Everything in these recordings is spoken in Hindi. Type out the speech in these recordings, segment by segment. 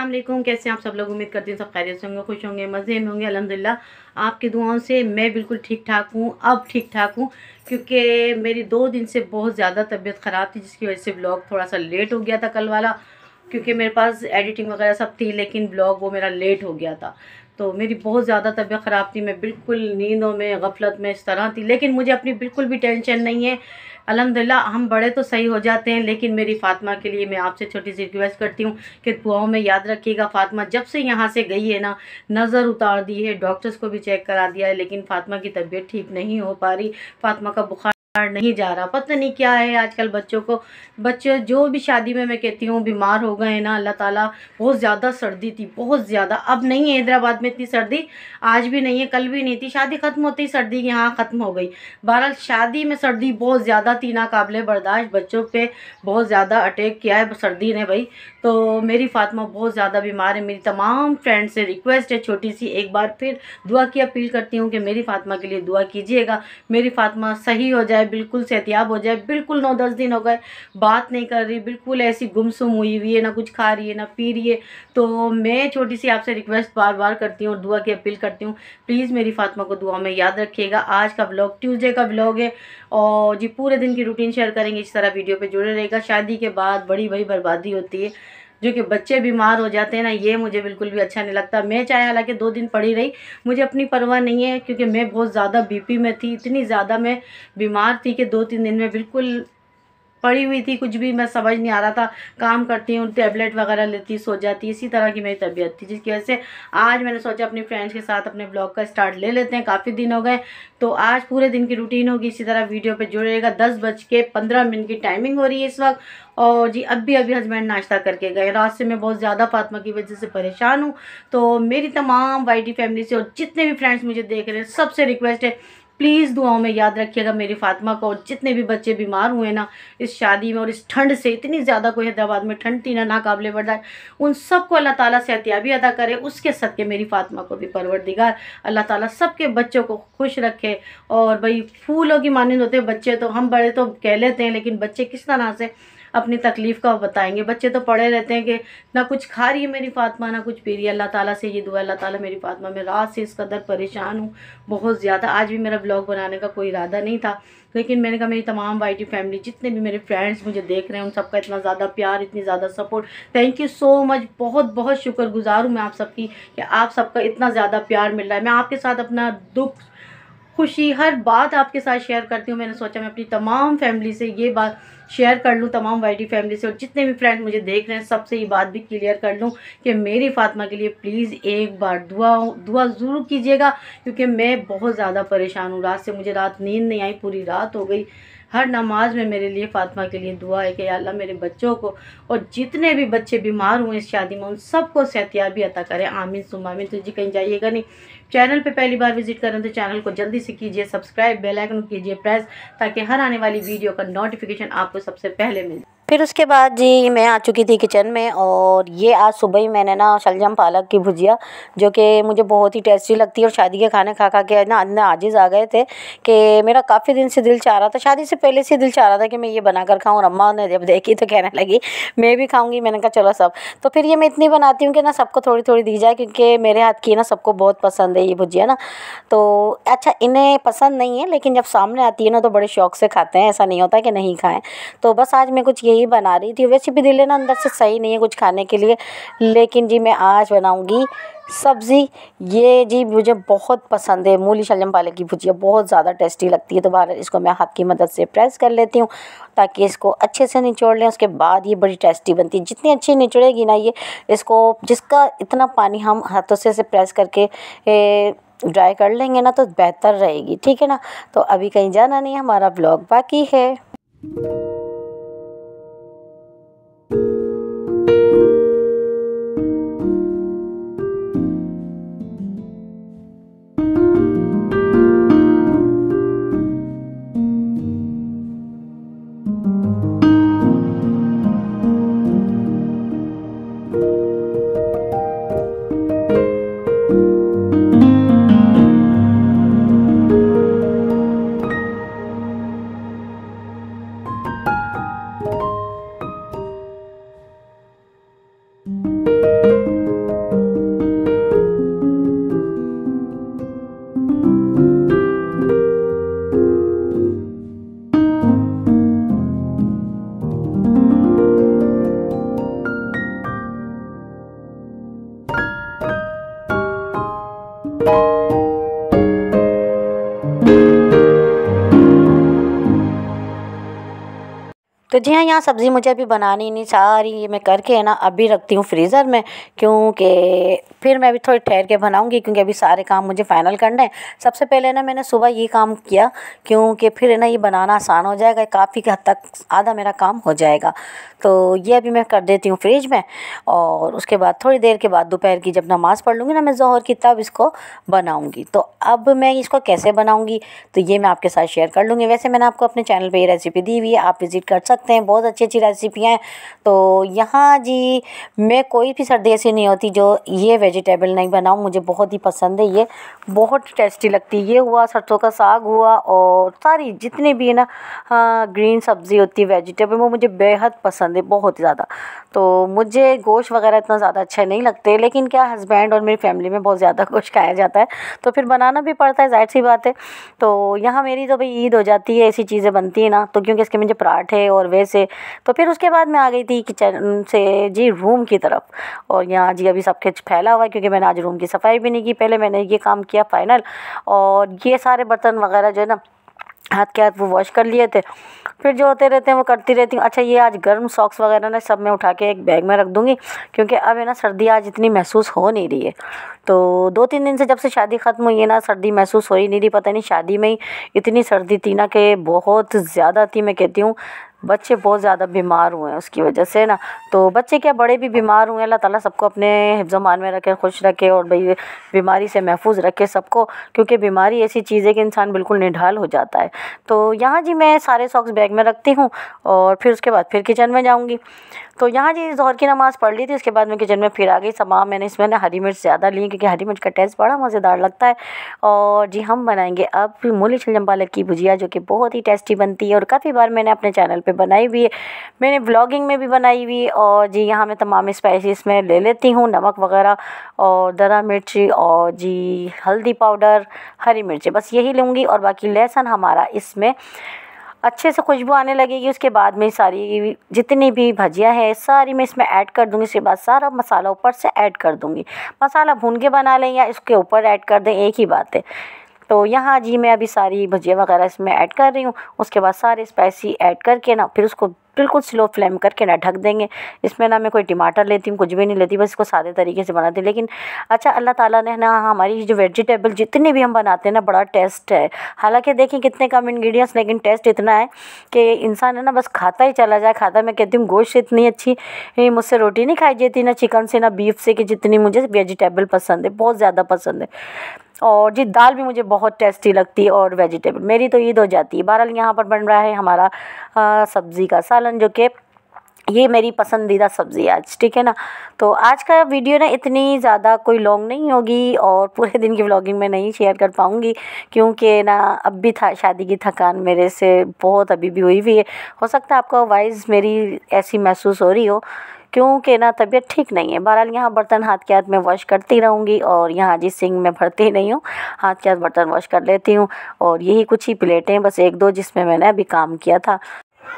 असलम कैसे आप सब लोग उम्मीद करते हैं सब खैरियत होंगे खुश होंगे मज़े में होंगे अलहमदिल्ला आपकी दुआओं से मैं बिल्कुल ठीक ठाक हूँ अब ठीक ठाक हूँ क्योंकि मेरी दो दिन से बहुत ज़्यादा तबीयत ख़राब थी जिसकी वजह से ब्लॉग थोड़ा सा लेट हो गया था कल वाला क्योंकि मेरे पास एडिटिंग वगैरह सब थी लेकिन ब्लॉग वो मेरा लेट हो गया था तो मेरी बहुत ज़्यादा तबीयत ख़राब थी मैं बिल्कुल नींदों में गफलत में इस तरह थी लेकिन मुझे अपनी बिल्कुल भी टेंशन नहीं है अलहमदिल्ला हम बड़े तो सही हो जाते हैं लेकिन मेरी फ़ातिमा के लिए मैं आपसे छोटी सी रिक्वेस्ट करती हूँ कि दुआओं में याद रखिएगा फ़ातिमा जब से यहाँ से गई है ना नज़र उतार दी है डॉक्टर्स को भी चेक करा दिया है लेकिन फ़ातिमा की तबीयत ठीक नहीं हो पा रही फ़ातिमा का बुखार बाहर नहीं जा रहा पता नहीं क्या है आजकल बच्चों को बच्चे जो भी शादी में मैं कहती हूँ बीमार हो गए ना अल्लाह ताला बहुत ज़्यादा सर्दी थी बहुत ज़्यादा अब नहीं है हैदराबाद में इतनी सर्दी आज भी नहीं है कल भी नहीं थी शादी ख़त्म होती सर्दी यहाँ ख़त्म हो गई बहरहाल शादी में सर्दी बहुत ज़्यादा थी नाकबिल बर्दाश्त बच्चों पर बहुत ज़्यादा अटैक किया है सर्दी ने भाई तो मेरी फातिमा बहुत ज़्यादा बीमार है मेरी तमाम फ्रेंड से रिक्वेस्ट है छोटी सी एक बार फिर दुआ की अपील करती हूँ कि मेरी फातिमा के लिए दुआ कीजिएगा मेरी फातिमा सही हो जाए बिल्कुल सेहतियाब हो जाए बिल्कुल नौ दस दिन हो गए बात नहीं कर रही बिल्कुल ऐसी गुमसुम हुई हुई है ना कुछ खा रही है ना पी रही है तो मैं छोटी सी आपसे रिक्वेस्ट बार बार करती हूँ और दुआ की अपील करती हूँ प्लीज़ मेरी फातमा को दुआ में याद रखिएगा आज का ब्लॉग ट्यूजडे का ब्लॉग है और जी पूरे दिन की रूटीन शेयर करेंगे इस तरह वीडियो पर जुड़े रहेगा शादी के बाद बड़ी बड़ी बर्बादी होती है जो कि बच्चे बीमार हो जाते हैं ना ये मुझे बिल्कुल भी अच्छा नहीं लगता मैं चाहे हालांकि दो दिन पड़ी रही मुझे अपनी परवाह नहीं है क्योंकि मैं बहुत ज़्यादा बीपी में थी इतनी ज़्यादा मैं बीमार थी कि दो तीन दिन में बिल्कुल पड़ी हुई थी कुछ भी मैं समझ नहीं आ रहा था काम करती हूँ टैबलेट वगैरह लेती सो जाती इसी तरह की मेरी तबीयत थी जिसकी वजह से आज मैंने सोचा अपने फ्रेंड्स के साथ अपने ब्लॉग का स्टार्ट ले लेते हैं काफ़ी दिन हो गए तो आज पूरे दिन की रूटीन होगी इसी तरह वीडियो पर जुड़ेगा दस बज के पंद्रह मिनट की टाइमिंग हो रही है इस वक्त और जी अब भी अभी हस्बैंड नाश्ता करके गए रात से मैं बहुत ज़्यादा फातमा की वजह से परेशान हूँ तो मेरी तमाम वाइटी फैमिली से और जितने भी फ्रेंड्स मुझे देख रहे हैं सबसे रिक्वेस्ट है प्लीज़ दुआओं में याद रखिएगा मेरी फातिमा को और जितने भी बच्चे बीमार हुए ना इस शादी में और इस ठंड से इतनी ज़्यादा कोई हैदराबाद में ठंड थी ना नाकबले जाए उन सबको अल्लाह ताला सेहतियाबी अदा करे उसके सदके मेरी फातिमा को भी परवर दिगार अल्लाह ताला सबके बच्चों को खुश रखे और भाई फूलों की मानंद होते बच्चे तो हम बड़े तो कह लेते हैं लेकिन बच्चे किस तरह से अपनी तकलीफ़ का बताएंगे बच्चे तो पढ़े रहते हैं कि ना कुछ खा रही है मेरी फातमा ना कुछ पी रही है अल्लाह ताला से ये दुआ अल्लाह ताला मेरी फ़ातिमा मैं रात से इस कदर परेशान हूँ बहुत ज़्यादा आज भी मेरा ब्लॉग बनाने का कोई इरादा नहीं था लेकिन मैंने कहा मेरी तमाम वाइटी फैमिली जितने भी मेरे फ्रेंड्स मुझे देख रहे हैं उन सबका इतना ज़्यादा प्यार इतनी ज़्यादा support thank you so much बहुत बहुत शुक्र हूँ मैं आप सबकी कि आप सबका इतना ज़्यादा प्यार मिल रहा है मैं आपके साथ अपना दुख खुशी हर बात आपके साथ शेयर करती हूँ मैंने सोचा मैं अपनी तमाम फैमिली से ये बात शेयर कर लूँ तमाम वाई फैमिली से और जितने भी फ्रेंड मुझे देख रहे हैं सबसे ये बात भी क्लियर कर लूँ कि मेरी फातिमा के लिए प्लीज़ एक बार दुआ दुआ ज़रूर कीजिएगा क्योंकि मैं बहुत ज़्यादा परेशान हूँ रात से मुझे रात नींद नहीं आई पूरी रात हो गई हर नमाज में मेरे लिए फातिमा के लिए दुआ है कि अल्लाह मेरे बच्चों को और जितने भी बच्चे बीमार हुए इस शादी में उन सबको सेहतियाबी अता करें आमिन सुमामीन तो जी कहीं जाइएगा नहीं चैनल पे पहली बार विजिट करें तो चैनल को जल्दी से कीजिए सब्सक्राइब बेल आइकन कीजिए प्रेस ताकि हर आने वाली वीडियो का नोटिफिकेशन आपको सबसे पहले मिल फिर उसके बाद जी मैं आ चुकी थी किचन में और ये आज सुबह ही मैंने ना शलजम पालक की भुजिया जो कि मुझे बहुत ही टेस्टी लगती है और शादी के खाने खा खा के ना अंदर आजिज़ आ गए थे कि मेरा काफ़ी दिन से दिल चाह रहा था शादी से पहले से दिल चाह रहा था कि मैं ये बना कर खाऊँ और अम्मा ने जब देखी तो कहने लगी मैं भी खाऊँगी मैंने कहा चलो सब तो फिर ये मैं इतनी बनाती हूँ कि ना सबको थोड़ी थोड़ी दी जाए क्योंकि मेरे हाथ की ना सबको बहुत पसंद है ये भुजिया ना तो अच्छा इन्हें पसंद नहीं है लेकिन जब सामने आती है ना तो बड़े शौक से खाते हैं ऐसा नहीं होता कि नहीं खाएँ तो बस आज मैं कुछ यही नहीं बना रही थी वैसे भी दिल्ली ना अंदर से सही नहीं है कुछ खाने के लिए लेकिन जी मैं आज बनाऊँगी सब्ज़ी ये जी मुझे बहुत पसंद है मूली शलजम पालक की भुजिया बहुत ज़्यादा टेस्टी लगती है दोबारा तो इसको मैं हाथ की मदद से प्रेस कर लेती हूँ ताकि इसको अच्छे से निचोड़ लें उसके बाद ये बड़ी टेस्टी बनती है जितनी अच्छी निचोड़ेगी ना ये इसको जिसका इतना पानी हम हाथों से से प्रेस करके ए, ड्राई कर लेंगे ना तो बेहतर रहेगी ठीक है ना तो अभी कहीं जाना नहीं हमारा ब्लॉग बाकी है तो जी हाँ यहाँ सब्ज़ी मुझे अभी बनानी नहीं सारी ये मैं करके है ना अभी रखती हूँ फ्रीज़र में क्योंकि फिर मैं अभी थोड़ी ठहर के बनाऊँगी क्योंकि अभी सारे काम मुझे फ़ाइनल करने हैं सबसे पहले ना मैंने सुबह ये काम किया क्योंकि फिर ना ये बनाना आसान हो जाएगा काफ़ी हद तक आधा मेरा काम हो जाएगा तो ये अभी मैं कर देती हूँ फ्रिज में और उसके बाद थोड़ी देर के बाद दोपहर की जब नमाज़ पढ़ लूँगी ना मैं जहर की तब इसको बनाऊँगी तो अब मैं इसको कैसे बनाऊँगी तो ये मैं आपके साथ शेयर कर लूँगी वैसे मैंने आपको अपने चैनल पर ये रेसिपी दी हुई है आप विज़िट कर सकते सकते हैं बहुत अच्छी अच्छी रेसिपियाँ हैं तो यहाँ जी मैं कोई भी सर्दी ऐसी नहीं होती जो ये वेजिटेबल नहीं बनाऊँ मुझे बहुत ही पसंद है ये बहुत टेस्टी लगती है ये हुआ सरसों का साग हुआ और सारी जितनी भी है ना हाँ ग्रीन सब्ज़ी होती है वेजिटेबल वो मुझे बेहद पसंद है बहुत ज़्यादा तो मुझे गोश्त वगैरह इतना ज़्यादा अच्छे नहीं लगते लेकिन क्या हस्बैंड और मेरी फैमिली में बहुत ज़्यादा गोश्त खाया जाता है तो फिर बनाना भी पड़ता है जाहिर सी बात है तो यहाँ मेरी तो भाई ईद हो जाती है ऐसी चीज़ें बनती हैं ना तो क्योंकि इसके मुझे पराठे और हॉलवे से तो फिर उसके बाद मैं आ गई थी किचन से जी रूम की तरफ और यहाँ जी अभी सब कुछ फैला हुआ है क्योंकि मैंने आज रूम की सफाई भी नहीं की पहले मैंने ये काम किया फाइनल और ये सारे बर्तन वगैरह जो है ना हाथ के हाथ वो वॉश कर लिए थे फिर जो होते रहते हैं वो करती रहती हूँ अच्छा ये आज गर्म सॉक्स वगैरह ना सब मैं उठा के एक बैग में रख दूँगी क्योंकि अब है ना सर्दी आज इतनी महसूस हो नहीं रही है तो दो तीन दिन से जब से शादी ख़त्म हुई है ना सर्दी महसूस हो ही नहीं रही पता नहीं शादी में ही इतनी सर्दी थी ना कि बहुत ज़्यादा थी मैं कहती हूँ बच्चे बहुत ज़्यादा बीमार हुए हैं उसकी वजह से ना तो बच्चे क्या बड़े भी बीमार हुए हैं अल्लाह ताला सबको अपने हिफ्जमान में रखे खुश रखे और भाई बीमारी से महफूज रखे सबको क्योंकि बीमारी ऐसी चीज़ है कि इंसान बिल्कुल निढाल हो जाता है तो यहाँ जी मैं सारे सॉक्स बैग में रखती हूँ और फिर उसके बाद फिर किचन में जाऊँगी तो यहाँ जी जहर की नमाज़ पढ़ ली थी उसके बाद मैं किचन में फिर आ गई समा मैंने इसमें ना हरी मिर्च ज़्यादा ली क्योंकि हरी मिर्च का टेस्ट बड़ा मज़ेदार लगता है और जी हम बनाएंगे अब मूली छिलम पालक की भुजिया जो कि बहुत ही टेस्टी बनती है और काफ़ी बार मैंने अपने चैनल पर पे बनाई हुई है मैंने ब्लॉगिंग में भी बनाई हुई और जी यहाँ मैं तमाम स्पाइसिस में ले लेती हूँ नमक वगैरह और दरा मिर्ची और जी हल्दी पाउडर हरी मिर्ची बस यही लूँगी और बाकी लहसुन हमारा इसमें अच्छे से खुशबू आने लगेगी उसके बाद में सारी जितनी भी भजियाँ हैं सारी मैं इसमें ऐड कर दूँगी उसके बाद सारा मसाला ऊपर से ऐड कर दूँगी मसाला भून के बना लें या इसके ऊपर ऐड कर दें एक ही बात है तो यहाँ जी मैं अभी सारी भजिया वगैरह इसमें ऐड कर रही हूँ उसके बाद सारे स्पाइसी ऐड करके ना फिर उसको बिल्कुल स्लो फ्लेम करके ना ढक देंगे इसमें ना मैं कोई टमाटर लेती हूँ कुछ भी नहीं लेती बस इसको सादे तरीके से बनाती हूँ लेकिन अच्छा अल्लाह ताला ने ना हमारी जो वेजिटेबल जितनी भी हम बनाते हैं ना बड़ा टेस्ट है हालांकि देखें कितने कम इन्ग्रीडियंट्स लेकिन टेस्ट इतना है कि इंसान है ना बस खाता ही चला जाए खाता मैं कहती हूँ गोश्त इतनी अच्छी मुझसे रोटी नहीं खाई जाती ना चिकन से ना बीफ से कि जितनी मुझे वेजिटेबल पसंद है बहुत ज़्यादा पसंद है और जी दाल भी मुझे बहुत टेस्टी लगती है और वेजिटेबल मेरी तो ईद हो जाती है बहरहाल यहाँ पर बन रहा है हमारा सब्ज़ी का साल पालन जो कि ये मेरी पसंदीदा सब्ज़ी आज ठीक है ना तो आज का वीडियो ना इतनी ज़्यादा कोई लॉन्ग नहीं होगी और पूरे दिन की व्लॉगिंग में नहीं शेयर कर पाऊँगी क्योंकि ना अब भी था शादी की थकान मेरे से बहुत अभी भी हुई हुई है हो सकता है आपका वॉइस मेरी ऐसी महसूस हो रही हो क्योंकि ना तबीयत ठीक नहीं है बहरहाल यहाँ बर्तन हाथ के हाथ में वॉश करती रहूँगी और यहाँ जिस सिंह में भरती नहीं हूँ हाथ के हाथ बर्तन वॉश कर लेती हूँ और यही कुछ ही प्लेटें बस एक दो जिसमें मैंने अभी काम किया था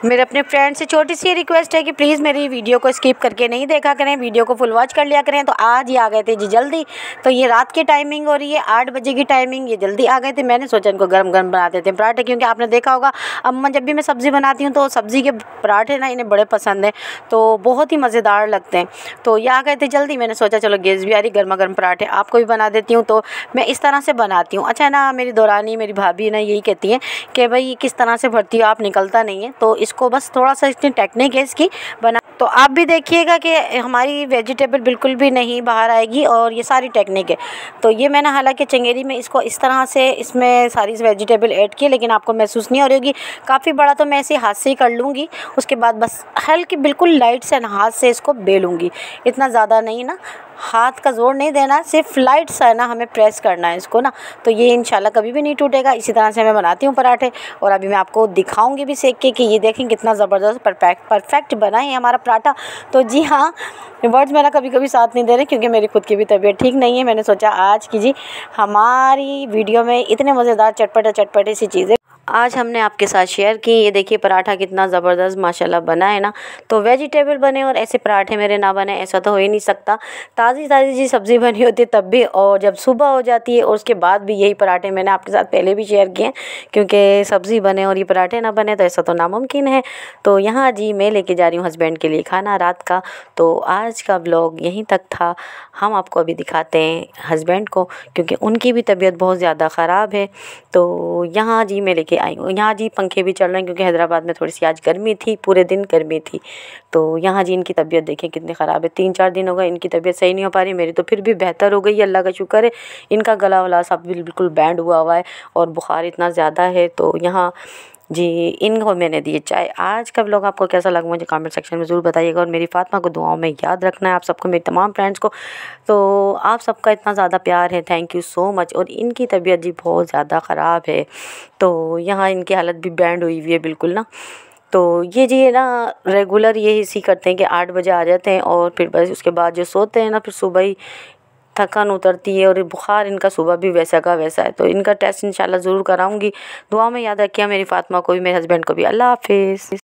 मेरे अपने फ्रेंड से छोटी सी रिक्वेस्ट है कि प्लीज़ मेरी वीडियो को स्किप करके नहीं देखा करें वीडियो को फुल वॉच कर लिया करें तो आज ही आ गए थे जी जल्दी तो ये रात की टाइमिंग और ये आठ बजे की टाइमिंग ये जल्दी आ गए थे मैंने सोचा इनको गर्म गर्म बना देते हैं पराठे क्योंकि आपने देखा होगा अम्मा जब भी मैं सब्ज़ी बनाती हूँ तो सब्ज़ी के पराठे ना इन्हें बड़े पसंद हैं तो बहुत ही मज़ेदार लगते हैं तो ये आ गए थे जल्दी मैंने सोचा चलो गैस भी आ रही गर्मा गर्म पराठे आपको भी बना देती हूँ तो मैं इस तरह से बनाती हूँ अच्छा ना मेरी दौरानी मेरी भाभी ना यही कहती हैं कि भाई किस तरह से भरती हो आप निकलता नहीं है तो इसको बस थोड़ा सा इसकी टेक्निक है इसकी बना तो आप भी देखिएगा कि हमारी वेजिटेबल बिल्कुल भी नहीं बाहर आएगी और ये सारी टेक्निक है तो ये मैंने हालांकि चंगेरी में इसको इस तरह से इसमें सारी वेजिटेबल ऐड की लेकिन आपको महसूस नहीं हो रही होगी काफ़ी बड़ा तो मैं इसे हाथ से ही कर लूँगी उसके बाद बस हल्की बिल्कुल लाइट से हाथ से इसको बेलूँगी इतना ज़्यादा नहीं ना हाथ का ज़ोर नहीं देना सिर्फ लाइट सा है ना हमें प्रेस करना है इसको ना तो ये इंशाल्लाह कभी भी नहीं टूटेगा इसी तरह से मैं बनाती हूँ पराठे और अभी मैं आपको दिखाऊंगी भी सेक के कि ये देखें कितना ज़बरदस्त परफेक्ट परफेक्ट बना है हमारा पराठा तो जी हाँ वर्ड्स मेरा कभी कभी साथ नहीं दे रहे क्योंकि मेरी खुद की भी तबीयत ठीक नहीं है मैंने सोचा आज की जी हमारी वीडियो में इतने मज़ेदार चटपटे चटपटे सी चीज़ें आज हमने आपके साथ शेयर की ये देखिए पराठा कितना ज़बरदस्त माशाल्लाह बना है ना तो वेजिटेबल बने और ऐसे पराठे मेरे ना बने ऐसा तो हो ही नहीं सकता ताज़ी ताज़ी जी सब्ज़ी बनी होती है तब भी और जब सुबह हो जाती है और उसके बाद भी यही पराठे मैंने आपके साथ पहले भी शेयर किए हैं क्योंकि सब्ज़ी बने और ये पराठे ना बने तो ऐसा तो नामुमकिन है तो यहाँ जी मैं लेके जा रही हूँ हस्बैंड के लिए खाना रात का तो आज का ब्लॉग यहीं तक था हम आपको अभी दिखाते हैं हस्बैंड को क्योंकि उनकी भी तबीयत बहुत ज़्यादा ख़राब है तो यहाँ जी मैं लेके लेके आई हूँ यहाँ जी पंखे भी चल रहे हैं क्योंकि हैदराबाद में थोड़ी सी आज गर्मी थी पूरे दिन गर्मी थी तो यहाँ जी इनकी तबीयत देखें कितनी ख़राब है तीन चार दिन हो गए इनकी तबीयत सही नहीं हो पा रही मेरी तो फिर भी बेहतर हो गई है अल्लाह का शुक्र है इनका गला वला सब बिल्कुल बैंड हुआ हुआ है और बुखार इतना ज़्यादा है तो यहाँ जी इनको मैंने दिए चाहे आज का लोग आपको कैसा लगा मुझे कमेंट सेक्शन में ज़रूर बताइएगा और मेरी फातिमा को दुआओं में याद रखना है आप सबको मेरे तमाम फ्रेंड्स को तो आप सबका इतना ज़्यादा प्यार है थैंक यू सो मच और इनकी तबीयत जी बहुत ज़्यादा ख़राब है तो यहाँ इनकी हालत भी बैंड हुई हुई है बिल्कुल ना तो ये जी है ना रेगुलर ये इसी करते हैं कि आठ बजे आ जाते हैं और फिर बस उसके बाद जो सोते हैं ना फिर सुबह ही थकान उतरती है और बुखार इनका सुबह भी वैसा का वैसा है तो इनका टेस्ट इंशाल्लाह ज़रूर कराऊंगी दुआ में याद रखिए मेरी फ़ातिमा को भी मेरे हस्बैंड को भी अल्लाह हाफ़िज़